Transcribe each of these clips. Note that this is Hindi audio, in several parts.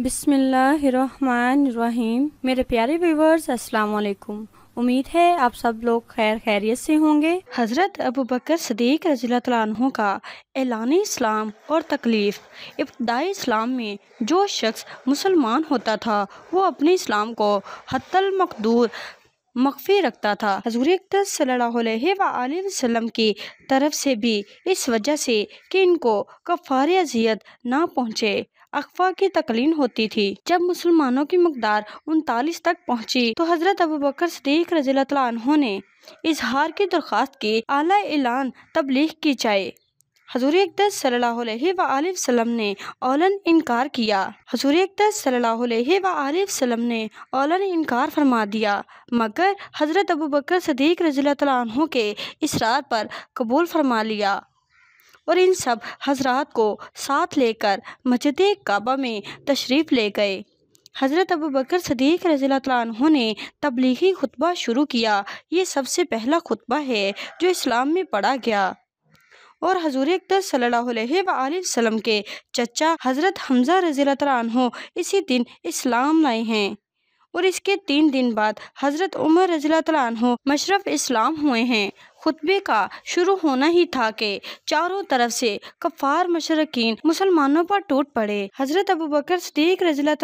बिसमीम मेरे प्यारे व्यूवर्स अस्सलाम वालेकुम उम्मीद है आप सब लोग खैर खैरियत से होंगे हज़रत अबू बकर सदीक रजील्ला का एलान इस्लाम और तकलीफ़ इब्तदाई इस्लाम में जो शख्स मुसलमान होता था वो अपने इस्लाम को हतल मकदूर मख्फी रखता था हजूर वसल्लम की तरफ से भी इस वजह से कि इनको कफ़ार अजियत ना पहुँचे अखवा की तकलीन होती थी जब मुसलमानों की मकदार उनतालीस तक पहुँची तो हजरत अबू बकर सदीक रजील्ला ने इजहार की दरख्वास्त की आला ऐलान तबलीग की जाए हजूर अकदस सल्लल्लाहु ने ओलन इनकार किया हजूर अकदस सल्लल्लाहु ने ओलन इनकार फरमा दिया मगर हज़रत अबू बकर सदीक रजील तहों के इसरार पर कबूल फरमा लिया और इन सब हजरात को साथ लेकर मस्जिद काबा में तशरीफ़ ले गए हज़रत अबू बकर सदीक रजील्हों ने तबलीगी खुतबा शुरू किया ये सबसे पहला खुतबा है जो इस्लाम में पढ़ा गया और हजूर अख्तर सल्लाम के चचा हज़रत हमजा रजील तनो इसी दिन इस्लाम लाए हैं और इसके तीन दिन बाद हज़रत उमर रजील तनो मशरफ़ इस्लाम हुए हैं खुतबे का शुरू होना ही था कि चारों तरफ से कफ़ार मशरकिन मुसलमानों पर टूट पड़े हज़रत अबू बकर सदीक रजील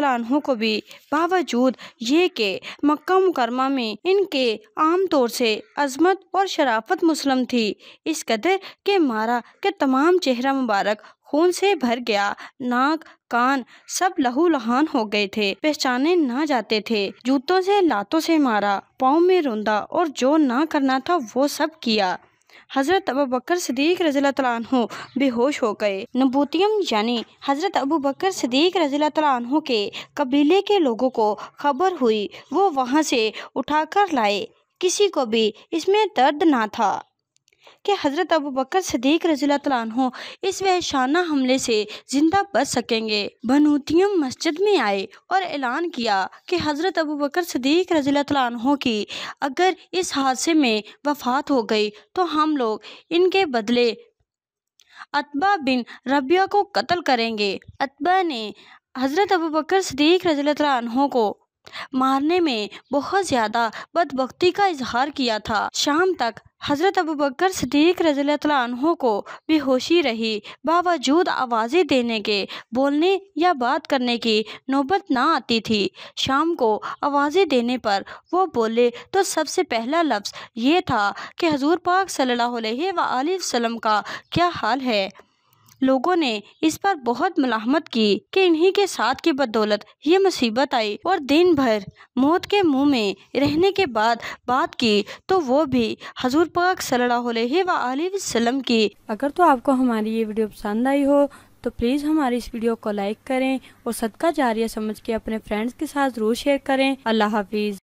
को भी बावजूद ये के मक्का मुकरमा में इनके आम तौर से अजमत और शराफत मुस्लिम थी इस कदर के मारा के तमाम चेहरा मुबारक खून से भर गया नाक कान सब लहू लहान हो गए थे पहचाने ना जाते थे जूतों से लातों से मारा पाँव में रोंदा और जो ना करना था वो सब किया किया हज़रत अबू बकर सदीक रजील तु बेहोश हो गए नबूतियम यानी हज़रत अबू बकर सदीक रजील तु के कबीले के लोगों को खबर हुई वो वहाँ से उठाकर लाए किसी को भी इसमें दर्द ना था कि हज़रत अबू बकर सदीक रजील्हो इस वहशाना हमले से ज़िंदा बच सकेंगे बनूतियम मस्जिद में आए और ऐलान किया कि हज़रत अबू बकर सदीक रजील्हो की अगर इस हादसे में वफात हो गई तो हम लोग इनके बदले अतबा बिन रबिया को कत्ल करेंगे अतबा ने हज़रत अबू बकर सदीक रजील्हो को मारने में बहुत ज़्यादा बदबकती का इजहार किया था शाम तक हज़रत अबू बकर सदीक रजो को बेहोशी रही बावजूद आवाज़ें देने के बोलने या बात करने की नौबत ना आती थी शाम को आवाज़ें देने पर वो बोले तो सबसे पहला लफ्ज़ ये था कि हजूर पाक सल्लल्लाहु अलैहि वसल्लम का क्या हाल है लोगों ने इस पर बहुत मुलाहमत की कि इन्हीं के साथ की बदौलत ये मुसीबत आई और दिन भर मौत के मुंह में रहने के बाद बात की तो वो भी हजूर पाक सल्लल्लाहु अलैहि वसल्लम की अगर तो आपको हमारी ये वीडियो पसंद आई हो तो प्लीज़ हमारी इस वीडियो को लाइक करें और सदका जारिया समझ के अपने फ्रेंड्स के साथ ज़रूर शेयर करें अल्लाह हाफिज़